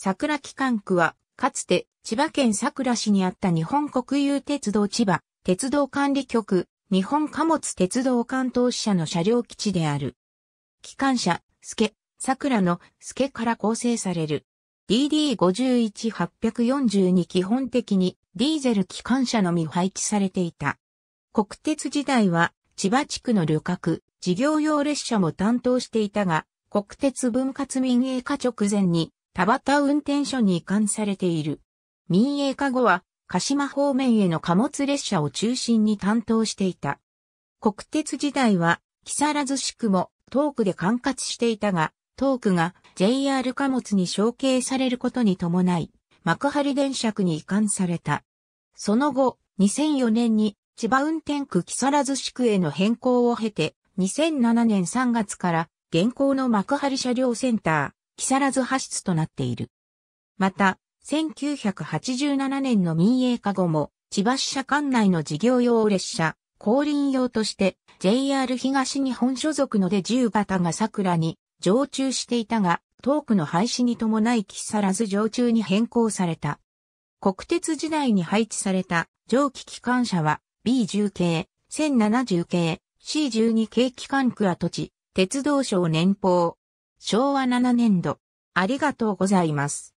桜機関区は、かつて千葉県桜市にあった日本国有鉄道千葉、鉄道管理局、日本貨物鉄道関東支社の車両基地である。機関車、助、桜の助から構成される。DD51842 基本的にディーゼル機関車のみ配置されていた。国鉄時代は千葉地区の旅客、事業用列車も担当していたが、国鉄分割民営化直前に田端運転所に移管されている。民営化後は、鹿島方面への貨物列車を中心に担当していた。国鉄時代は、木更津市区も東区で管轄していたが、東区が JR 貨物に承継されることに伴い、幕張電車区に移管された。その後、2004年に千葉運転区木更津市区への変更を経て、2007年3月から現行の幕張車両センター、木更津派出となっている。また、1987年の民営化後も、千葉支社管内の事業用列車、降臨用として JR 東日本所属ので自由型が桜に常駐していたが、トークの廃止に伴い木更津常駐に変更された。国鉄時代に配置された蒸気機関車は B10 系、1070系、C12 系機関区跡地、鉄道省年俸、昭和7年度。ありがとうございます。